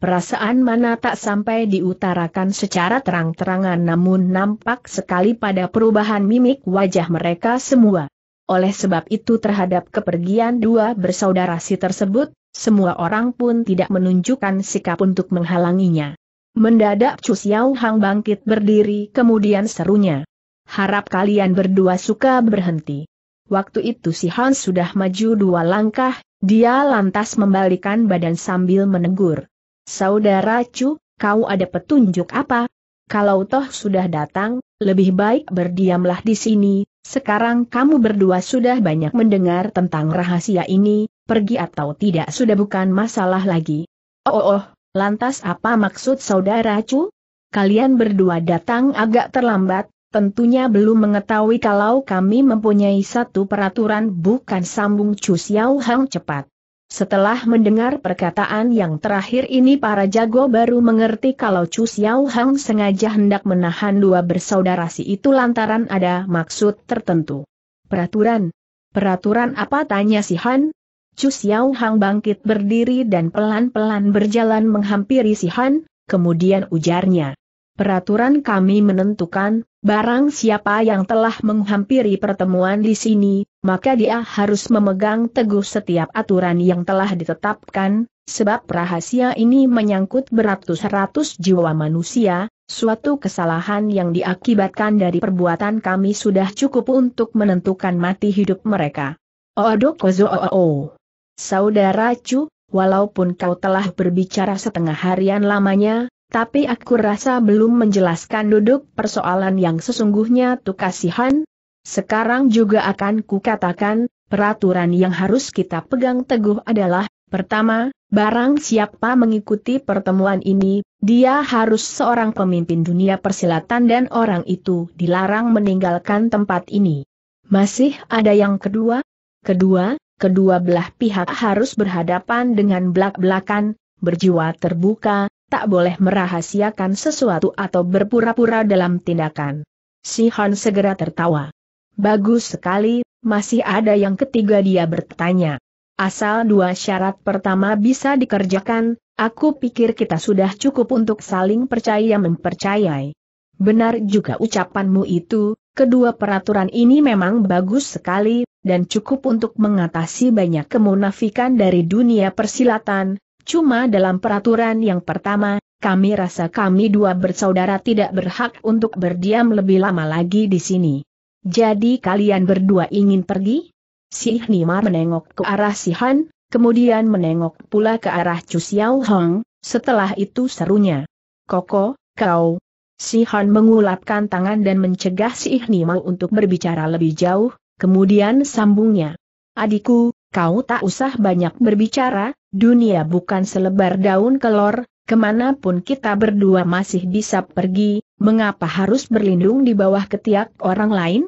perasaan mana tak sampai diutarakan secara terang-terangan namun nampak sekali pada perubahan mimik wajah mereka semua. Oleh sebab itu terhadap kepergian dua bersaudara si tersebut, semua orang pun tidak menunjukkan sikap untuk menghalanginya. Mendadak Chu Xiao Hang bangkit berdiri kemudian serunya. Harap kalian berdua suka berhenti. Waktu itu si Hans sudah maju dua langkah, dia lantas membalikan badan sambil menegur. Saudara Chu, kau ada petunjuk apa? Kalau toh sudah datang, lebih baik berdiamlah di sini, sekarang kamu berdua sudah banyak mendengar tentang rahasia ini, pergi atau tidak sudah bukan masalah lagi. Oh oh, oh lantas apa maksud saudara Chu? Kalian berdua datang agak terlambat, tentunya belum mengetahui kalau kami mempunyai satu peraturan bukan sambung Chu Xiao Hang cepat. Setelah mendengar perkataan yang terakhir ini para jago baru mengerti kalau Chu Xiao Hang sengaja hendak menahan dua bersaudara si itu lantaran ada maksud tertentu. Peraturan? Peraturan apa tanya si Han? Chu Xiao Hang bangkit berdiri dan pelan-pelan berjalan menghampiri si Han, kemudian ujarnya. Peraturan kami menentukan, barang siapa yang telah menghampiri pertemuan di sini, maka dia harus memegang teguh setiap aturan yang telah ditetapkan, sebab rahasia ini menyangkut beratus-ratus jiwa manusia, suatu kesalahan yang diakibatkan dari perbuatan kami sudah cukup untuk menentukan mati hidup mereka. Oodokozo oo. Saudara Chu, walaupun kau telah berbicara setengah harian lamanya, tapi aku rasa belum menjelaskan duduk persoalan yang sesungguhnya tukasihan, kasihan, sekarang juga akan kukatakan, peraturan yang harus kita pegang teguh adalah, pertama, barang siapa mengikuti pertemuan ini, dia harus seorang pemimpin dunia persilatan dan orang itu dilarang meninggalkan tempat ini. Masih ada yang kedua? Kedua, kedua belah pihak harus berhadapan dengan belak-belakan, berjiwa terbuka, tak boleh merahasiakan sesuatu atau berpura-pura dalam tindakan. Si Han segera tertawa. Bagus sekali, masih ada yang ketiga dia bertanya. Asal dua syarat pertama bisa dikerjakan, aku pikir kita sudah cukup untuk saling percaya mempercayai. Benar juga ucapanmu itu, kedua peraturan ini memang bagus sekali, dan cukup untuk mengatasi banyak kemunafikan dari dunia persilatan, cuma dalam peraturan yang pertama, kami rasa kami dua bersaudara tidak berhak untuk berdiam lebih lama lagi di sini. Jadi kalian berdua ingin pergi? Si Hnima menengok ke arah Si Han, kemudian menengok pula ke arah Chu Xiao Hong, setelah itu serunya. Koko, kau. Si Han mengulapkan tangan dan mencegah si Hnima untuk berbicara lebih jauh, kemudian sambungnya. Adikku, kau tak usah banyak berbicara, dunia bukan selebar daun kelor, kemanapun kita berdua masih bisa pergi, mengapa harus berlindung di bawah ketiak orang lain?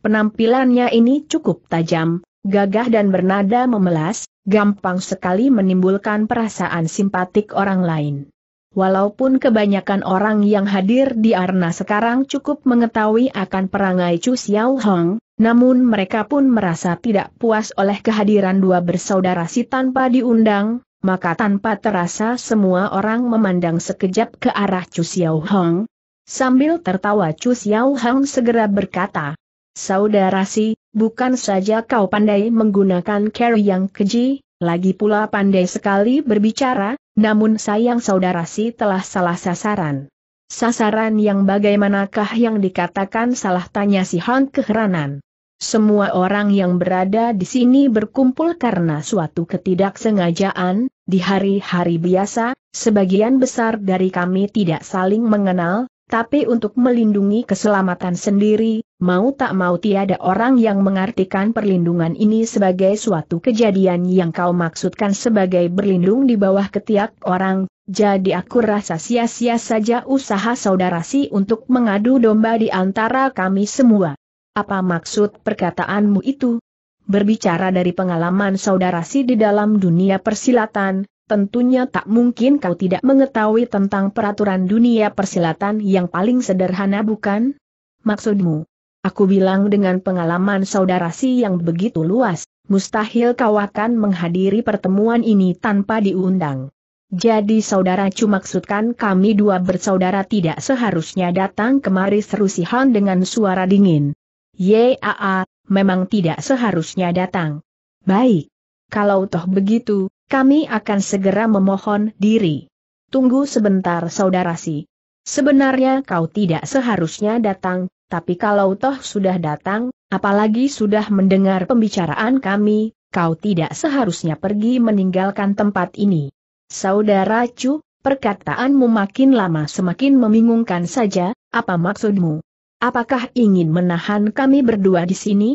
Penampilannya ini cukup tajam, gagah dan bernada memelas, gampang sekali menimbulkan perasaan simpatik orang lain. Walaupun kebanyakan orang yang hadir di Arna sekarang cukup mengetahui akan perangai Chu Xiao Hong, namun mereka pun merasa tidak puas oleh kehadiran dua bersaudara si tanpa diundang, maka tanpa terasa semua orang memandang sekejap ke arah Chu Xiao Hong. Sambil tertawa Chu Xiao Hong segera berkata, Saudara si, bukan saja kau pandai menggunakan carry yang keji, lagi pula pandai sekali berbicara, namun sayang saudara si telah salah sasaran. Sasaran yang bagaimanakah yang dikatakan salah tanya si Hong keheranan. Semua orang yang berada di sini berkumpul karena suatu ketidaksengajaan, di hari-hari biasa, sebagian besar dari kami tidak saling mengenal, tapi untuk melindungi keselamatan sendiri, mau tak mau tiada orang yang mengartikan perlindungan ini sebagai suatu kejadian yang kau maksudkan sebagai berlindung di bawah ketiak orang, jadi aku rasa sia-sia saja usaha saudara si untuk mengadu domba di antara kami semua. Apa maksud perkataanmu itu? Berbicara dari pengalaman saudara si di dalam dunia persilatan, tentunya tak mungkin kau tidak mengetahui tentang peraturan dunia persilatan yang paling sederhana bukan? Maksudmu? Aku bilang dengan pengalaman saudara si yang begitu luas, mustahil kau akan menghadiri pertemuan ini tanpa diundang. Jadi saudara cu maksudkan kami dua bersaudara tidak seharusnya datang kemari seru si dengan suara dingin. Yaa, memang tidak seharusnya datang. Baik. Kalau toh begitu, kami akan segera memohon diri. Tunggu sebentar saudara si. Sebenarnya kau tidak seharusnya datang, tapi kalau toh sudah datang, apalagi sudah mendengar pembicaraan kami, kau tidak seharusnya pergi meninggalkan tempat ini. Saudara Chu, perkataanmu makin lama semakin membingungkan saja, apa maksudmu? Apakah ingin menahan kami berdua di sini?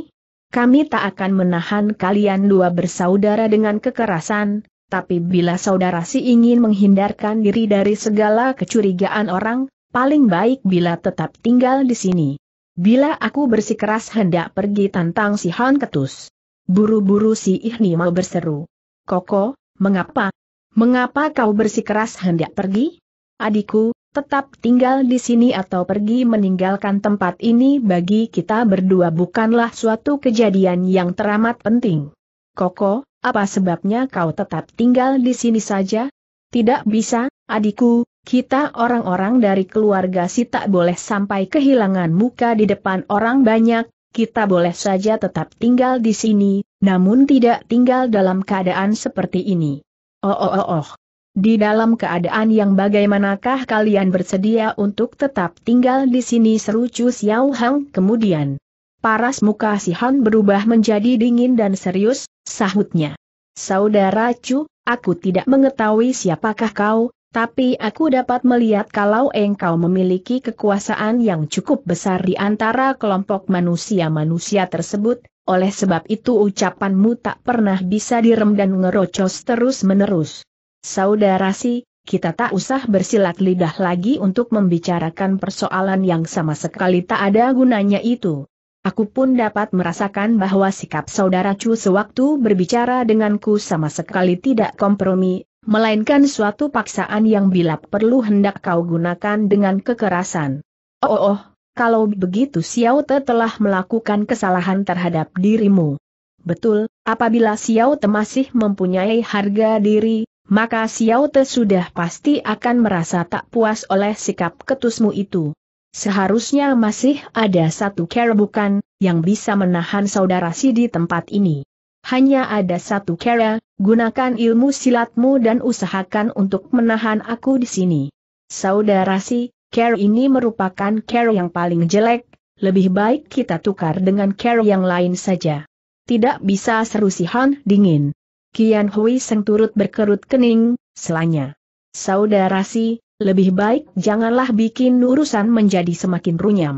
Kami tak akan menahan kalian dua bersaudara dengan kekerasan, tapi bila saudara si ingin menghindarkan diri dari segala kecurigaan orang, paling baik bila tetap tinggal di sini. Bila aku bersikeras hendak pergi tantang si Han Ketus. Buru-buru si Ihni mau berseru. Koko, mengapa? Mengapa kau bersikeras hendak pergi? Adikku, tetap tinggal di sini atau pergi meninggalkan tempat ini bagi kita berdua bukanlah suatu kejadian yang teramat penting. Koko, apa sebabnya kau tetap tinggal di sini saja? Tidak bisa, adikku, kita orang-orang dari keluarga si tak boleh sampai kehilangan muka di depan orang banyak, kita boleh saja tetap tinggal di sini, namun tidak tinggal dalam keadaan seperti ini. Oh oh oh oh. Di dalam keadaan yang bagaimanakah kalian bersedia untuk tetap tinggal di sini seru Chu Xiao Hang kemudian? Paras muka si Han berubah menjadi dingin dan serius, sahutnya. Saudara Chu, aku tidak mengetahui siapakah kau, tapi aku dapat melihat kalau engkau memiliki kekuasaan yang cukup besar di antara kelompok manusia-manusia tersebut, oleh sebab itu ucapanmu tak pernah bisa direm dan ngerocos terus-menerus. Saudara si, kita tak usah bersilat lidah lagi untuk membicarakan persoalan yang sama sekali tak ada gunanya itu. Aku pun dapat merasakan bahwa sikap saudara Chu sewaktu berbicara denganku sama sekali tidak kompromi, melainkan suatu paksaan yang bila perlu hendak kau gunakan dengan kekerasan. Oh, oh, oh kalau begitu Xiao Te telah melakukan kesalahan terhadap dirimu. Betul, apabila Xiao Te masih mempunyai harga diri, maka Xiao Te sudah pasti akan merasa tak puas oleh sikap ketusmu itu. Seharusnya masih ada satu bukan yang bisa menahan saudara si di tempat ini. Hanya ada satu cara, gunakan ilmu silatmu dan usahakan untuk menahan aku di sini. Saudara si, kera ini merupakan kera yang paling jelek, lebih baik kita tukar dengan kera yang lain saja. Tidak bisa seru si Han dingin. Kian Hui Seng turut berkerut kening, selanya. Saudara si, lebih baik janganlah bikin urusan menjadi semakin runyam.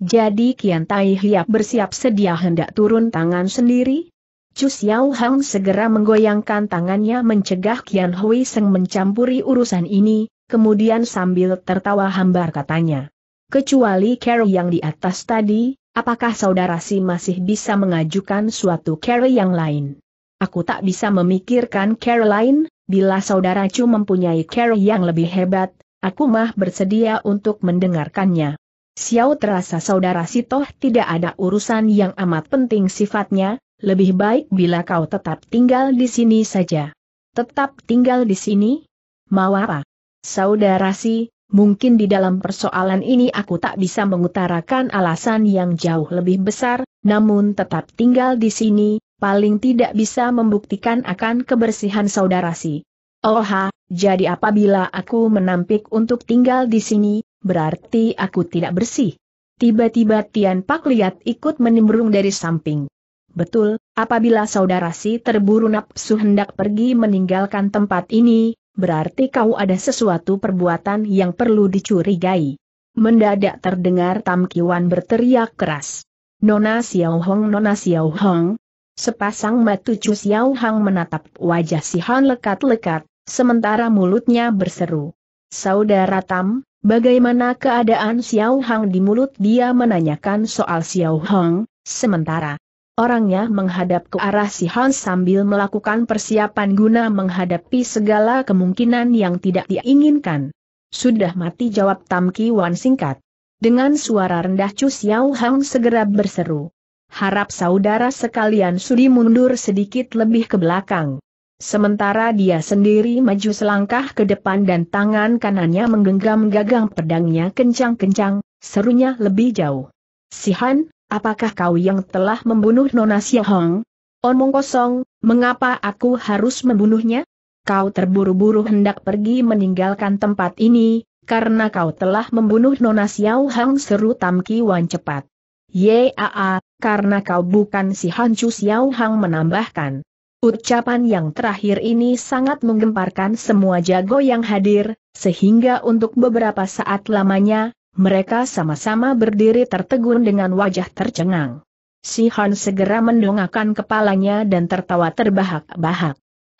Jadi Kian Tai Hiap bersiap sedia hendak turun tangan sendiri? Chu Xiao Hang segera menggoyangkan tangannya mencegah Kian Hui Seng mencampuri urusan ini, kemudian sambil tertawa hambar katanya. Kecuali carry yang di atas tadi, apakah saudara si masih bisa mengajukan suatu carry yang lain? Aku tak bisa memikirkan Caroline, bila saudara Chu mempunyai care yang lebih hebat, aku mah bersedia untuk mendengarkannya. Xiao terasa saudara Sitoh tidak ada urusan yang amat penting sifatnya, lebih baik bila kau tetap tinggal di sini saja. Tetap tinggal di sini? Mau apa? Saudara Si, mungkin di dalam persoalan ini aku tak bisa mengutarakan alasan yang jauh lebih besar, namun tetap tinggal di sini, paling tidak bisa membuktikan akan kebersihan saudara si. Oha, jadi apabila aku menampik untuk tinggal di sini, berarti aku tidak bersih. Tiba-tiba Tian Pak lihat ikut menimbrung dari samping. Betul, apabila saudara si terburu nafsu hendak pergi meninggalkan tempat ini, berarti kau ada sesuatu perbuatan yang perlu dicurigai. Mendadak terdengar Tam Kiwan berteriak keras. Nona Xiao Hong Nona Xiao Hong, Sepasang mata Chu Xiao Hang menatap wajah si Han lekat-lekat, sementara mulutnya berseru. Saudara Tam, bagaimana keadaan Xiao Hang di mulut dia menanyakan soal Xiao Hang, sementara Orangnya menghadap ke arah si Han sambil melakukan persiapan guna menghadapi segala kemungkinan yang tidak diinginkan. Sudah mati jawab Tam Ki Wan singkat. Dengan suara rendah Chu Xiao Hang segera berseru. Harap saudara sekalian sudi mundur sedikit lebih ke belakang. Sementara dia sendiri maju selangkah ke depan dan tangan kanannya menggenggam gagang pedangnya kencang-kencang, serunya lebih jauh. Sihan, apakah kau yang telah membunuh Nona Siahong? Omong kosong, mengapa aku harus membunuhnya? Kau terburu-buru hendak pergi meninggalkan tempat ini, karena kau telah membunuh Nona Xiao Hang seru Tam Ki Wan cepat. Yaa, karena kau bukan si Hancu Xiao Hang menambahkan. Ucapan yang terakhir ini sangat menggemparkan semua jago yang hadir, sehingga untuk beberapa saat lamanya, mereka sama-sama berdiri tertegun dengan wajah tercengang. Si Han segera mendongakkan kepalanya dan tertawa terbahak-bahak.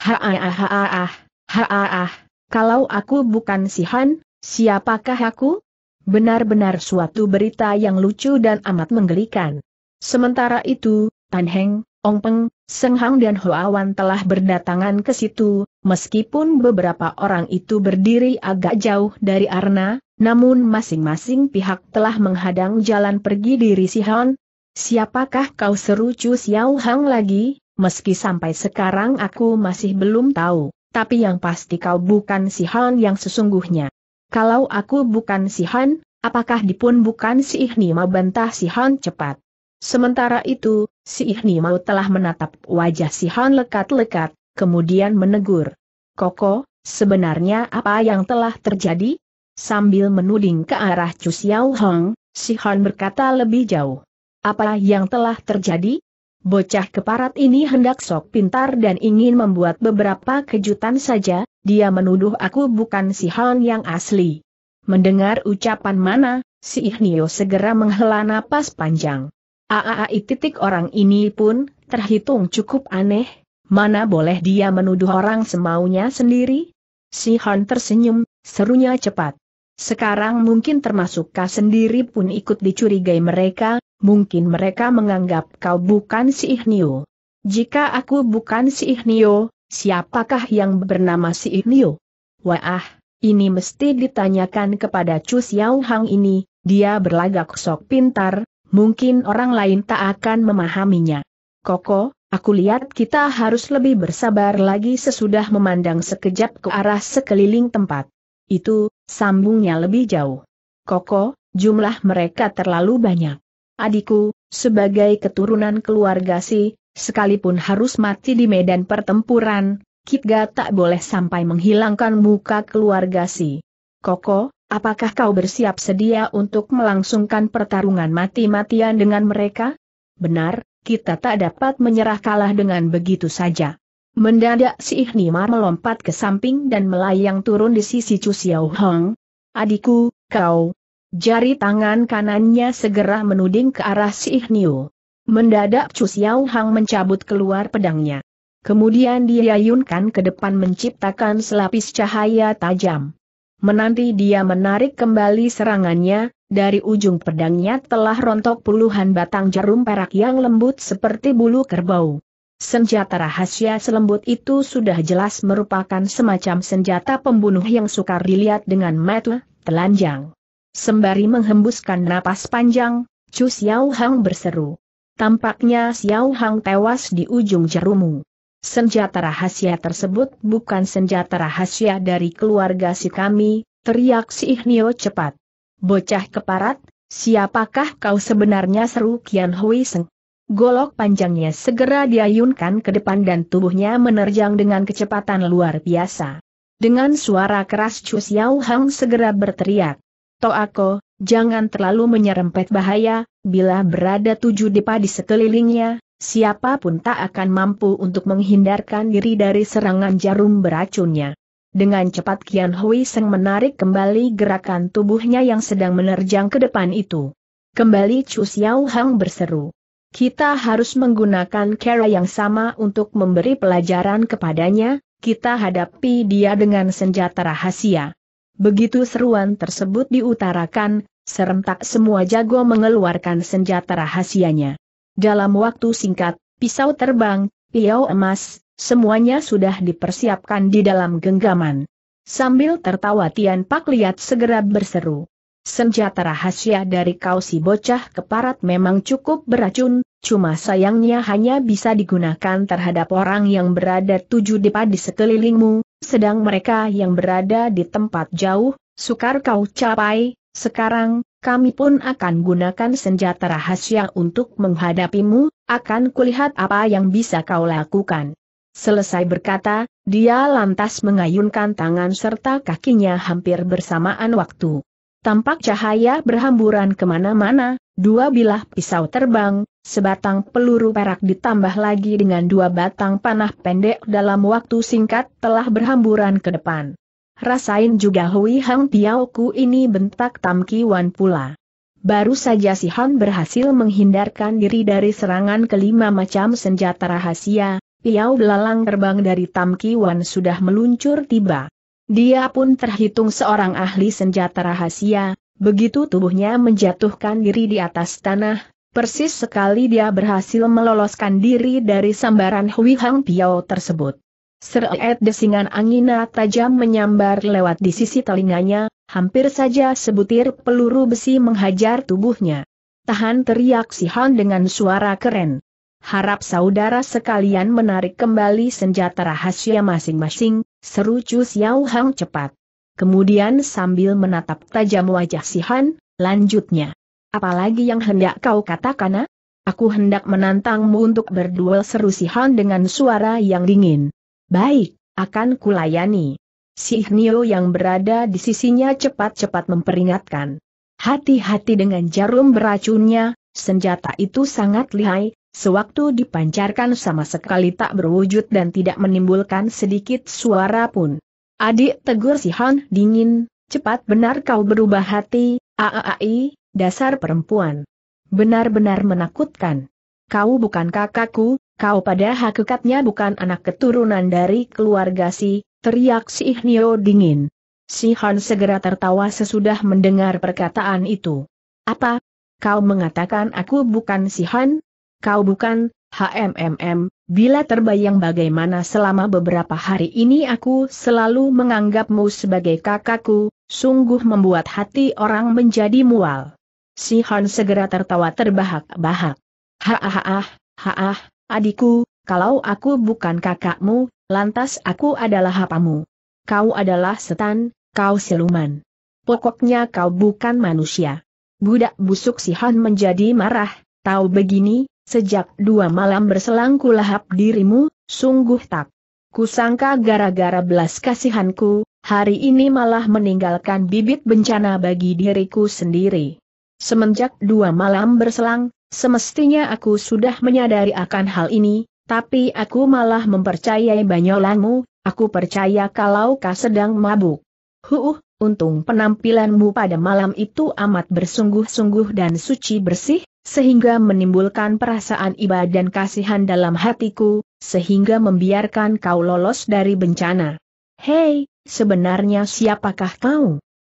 Haaah, haaah, haaah, kalau aku bukan si Han, siapakah aku? Benar-benar suatu berita yang lucu dan amat menggelikan. Sementara itu, Tan Heng, Ong Peng, Seng Hang dan Hoawan telah berdatangan ke situ, meskipun beberapa orang itu berdiri agak jauh dari Arna, namun masing-masing pihak telah menghadang jalan pergi diri Si Sihon. Siapakah kau seru Chu Xiao Hang lagi, meski sampai sekarang aku masih belum tahu, tapi yang pasti kau bukan Si Sihon yang sesungguhnya. Kalau aku bukan si Han, apakah dipun bukan si Ma bantah si Han cepat. Sementara itu, si mau telah menatap wajah si Han lekat-lekat, kemudian menegur. Koko, sebenarnya apa yang telah terjadi? Sambil menuding ke arah Chu Xiao Hong, si Han berkata lebih jauh. Apa yang telah terjadi? Bocah keparat ini hendak sok pintar dan ingin membuat beberapa kejutan saja, dia menuduh aku bukan si Han yang asli. Mendengar ucapan mana, si Ihnio segera menghela napas panjang. Aaai titik orang ini pun, terhitung cukup aneh, mana boleh dia menuduh orang semaunya sendiri? Si Han tersenyum, serunya cepat. Sekarang mungkin termasuk kau sendiri pun ikut dicurigai mereka, mungkin mereka menganggap kau bukan si Ihnio. Jika aku bukan si Ihnio, Siapakah yang bernama si Inyo? Wah, ini mesti ditanyakan kepada Chu Xiao Hang ini, dia berlagak sok pintar, mungkin orang lain tak akan memahaminya. Koko, aku lihat kita harus lebih bersabar lagi sesudah memandang sekejap ke arah sekeliling tempat. Itu, sambungnya lebih jauh. Koko, jumlah mereka terlalu banyak. Adikku, sebagai keturunan keluarga si, Sekalipun harus mati di medan pertempuran, Kitga tak boleh sampai menghilangkan muka keluarga si. Koko, apakah kau bersiap sedia untuk melangsungkan pertarungan mati-matian dengan mereka? Benar, kita tak dapat menyerah kalah dengan begitu saja. Mendadak si Ihnimar melompat ke samping dan melayang turun di sisi Chu Xiao Hong. Adikku, kau. Jari tangan kanannya segera menuding ke arah si Ihniu. Mendadak Chu Xiao Hang mencabut keluar pedangnya. Kemudian diayunkan ke depan menciptakan selapis cahaya tajam. Menanti dia menarik kembali serangannya, dari ujung pedangnya telah rontok puluhan batang jarum perak yang lembut seperti bulu kerbau. Senjata rahasia selembut itu sudah jelas merupakan semacam senjata pembunuh yang sukar dilihat dengan mata telanjang. Sembari menghembuskan napas panjang, Chu Xiao Hang berseru. Tampaknya Xiao Hang tewas di ujung jarumu. Senjata rahasia tersebut bukan senjata rahasia dari keluarga si kami, teriak si Ihnio cepat. Bocah keparat, siapakah kau sebenarnya seru Kian Hui Seng? Golok panjangnya segera diayunkan ke depan dan tubuhnya menerjang dengan kecepatan luar biasa. Dengan suara keras Chu Xiao Hang segera berteriak. Toako, Jangan terlalu menyerempet bahaya, bila berada tujuh depa di sekelilingnya, siapapun tak akan mampu untuk menghindarkan diri dari serangan jarum beracunnya. Dengan cepat Kian Hui Seng menarik kembali gerakan tubuhnya yang sedang menerjang ke depan itu. Kembali Chu Xiao Hang berseru. Kita harus menggunakan cara yang sama untuk memberi pelajaran kepadanya, kita hadapi dia dengan senjata rahasia. Begitu seruan tersebut diutarakan, serentak semua jago mengeluarkan senjata rahasianya. Dalam waktu singkat, pisau terbang, piau emas, semuanya sudah dipersiapkan di dalam genggaman. Sambil tertawa Tian Pak Liat segera berseru. Senjata rahasia dari kau si bocah keparat memang cukup beracun, cuma sayangnya hanya bisa digunakan terhadap orang yang berada tujuh depa di sekelilingmu, sedang mereka yang berada di tempat jauh, sukar kau capai, sekarang, kami pun akan gunakan senjata rahasia untuk menghadapimu, akan kulihat apa yang bisa kau lakukan. Selesai berkata, dia lantas mengayunkan tangan serta kakinya hampir bersamaan waktu. Tampak cahaya berhamburan kemana-mana, Dua bilah pisau terbang, sebatang peluru perak ditambah lagi dengan dua batang panah pendek dalam waktu singkat telah berhamburan ke depan. Rasain juga Hui Hang ku ini bentak Tam Wan pula. Baru saja si Han berhasil menghindarkan diri dari serangan kelima macam senjata rahasia, Piao belalang terbang dari Tam Wan sudah meluncur tiba. Dia pun terhitung seorang ahli senjata rahasia, Begitu tubuhnya menjatuhkan diri di atas tanah, persis sekali dia berhasil meloloskan diri dari sambaran Hui Hang Piao tersebut. Seret desingan angina tajam menyambar lewat di sisi telinganya, hampir saja sebutir peluru besi menghajar tubuhnya. Tahan teriak si Han dengan suara keren. Harap saudara sekalian menarik kembali senjata rahasia masing-masing, seru Chu Xiao Hang cepat. Kemudian sambil menatap tajam wajah Sihan, lanjutnya. Apalagi yang hendak kau katakan, ah? Aku hendak menantangmu untuk berduel seru Sihan dengan suara yang dingin. Baik, akan kulayani. Si Hnio yang berada di sisinya cepat-cepat memperingatkan. Hati-hati dengan jarum beracunnya, senjata itu sangat lihai, sewaktu dipancarkan sama sekali tak berwujud dan tidak menimbulkan sedikit suara pun. Adik tegur si Han dingin, cepat benar kau berubah hati, aaai, dasar perempuan. Benar-benar menakutkan. Kau bukan kakakku, kau pada hakikatnya bukan anak keturunan dari keluarga si, teriak si Ihnio dingin. Si Han segera tertawa sesudah mendengar perkataan itu. Apa? Kau mengatakan aku bukan si Han? Kau bukan, HMMM, Bila terbayang bagaimana selama beberapa hari ini aku selalu menganggapmu sebagai kakakku, sungguh membuat hati orang menjadi mual. Si Han segera tertawa terbahak-bahak. Haah, haah, adikku, kalau aku bukan kakakmu, lantas aku adalah apamu? Kau adalah setan, kau siluman. Pokoknya kau bukan manusia. Budak busuk si Han menjadi marah, tahu begini, Sejak dua malam berselang kulahap dirimu, sungguh tak. Kusangka gara-gara belas kasihanku, hari ini malah meninggalkan bibit bencana bagi diriku sendiri. Semenjak dua malam berselang, semestinya aku sudah menyadari akan hal ini, tapi aku malah mempercayai banyolanmu, aku percaya kalau kau sedang mabuk. Huh, untung penampilanmu pada malam itu amat bersungguh-sungguh dan suci bersih, sehingga menimbulkan perasaan iba dan kasihan dalam hatiku, sehingga membiarkan kau lolos dari bencana. Hei, sebenarnya siapakah kau?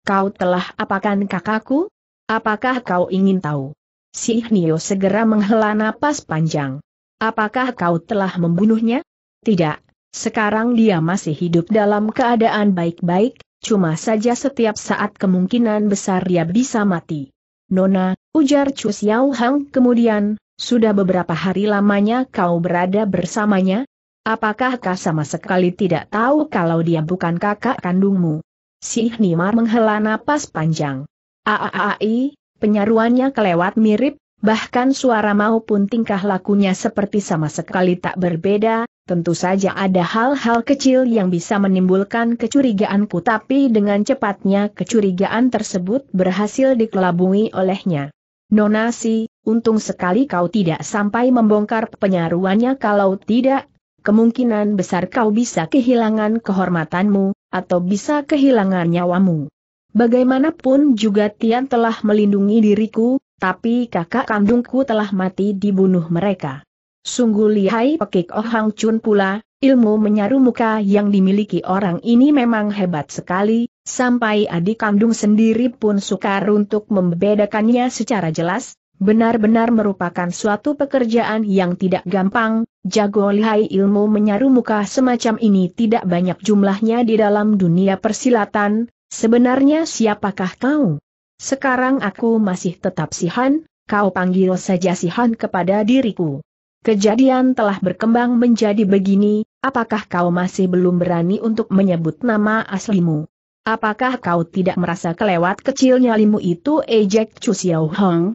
Kau telah apakan kakakku? Apakah kau ingin tahu? Si Hnio segera menghela napas panjang. Apakah kau telah membunuhnya? Tidak, sekarang dia masih hidup dalam keadaan baik-baik, cuma saja setiap saat kemungkinan besar dia bisa mati. Nona, Ujar Chu Xiao Hang kemudian, sudah beberapa hari lamanya kau berada bersamanya? Apakah kau sama sekali tidak tahu kalau dia bukan kakak kandungmu? Si Nimar menghela napas panjang. Aaai, penyaruannya kelewat mirip, bahkan suara maupun tingkah lakunya seperti sama sekali tak berbeda, tentu saja ada hal-hal kecil yang bisa menimbulkan kecurigaanku tapi dengan cepatnya kecurigaan tersebut berhasil dikelabui olehnya. Nonasi, untung sekali kau tidak sampai membongkar penyaruannya kalau tidak, kemungkinan besar kau bisa kehilangan kehormatanmu, atau bisa kehilangan nyawamu. Bagaimanapun juga Tian telah melindungi diriku, tapi kakak kandungku telah mati dibunuh mereka. Sungguh lihai pekik Oh Chun pula, ilmu menyaru muka yang dimiliki orang ini memang hebat sekali, Sampai adik kandung sendiri pun sukar untuk membedakannya secara jelas, benar-benar merupakan suatu pekerjaan yang tidak gampang, jago lihai ilmu menyaru muka semacam ini tidak banyak jumlahnya di dalam dunia persilatan, sebenarnya siapakah kau? Sekarang aku masih tetap sihan, kau panggil saja sihan kepada diriku. Kejadian telah berkembang menjadi begini, apakah kau masih belum berani untuk menyebut nama aslimu? Apakah kau tidak merasa kelewat kecilnya limu itu ejek Chu Xiao Hong?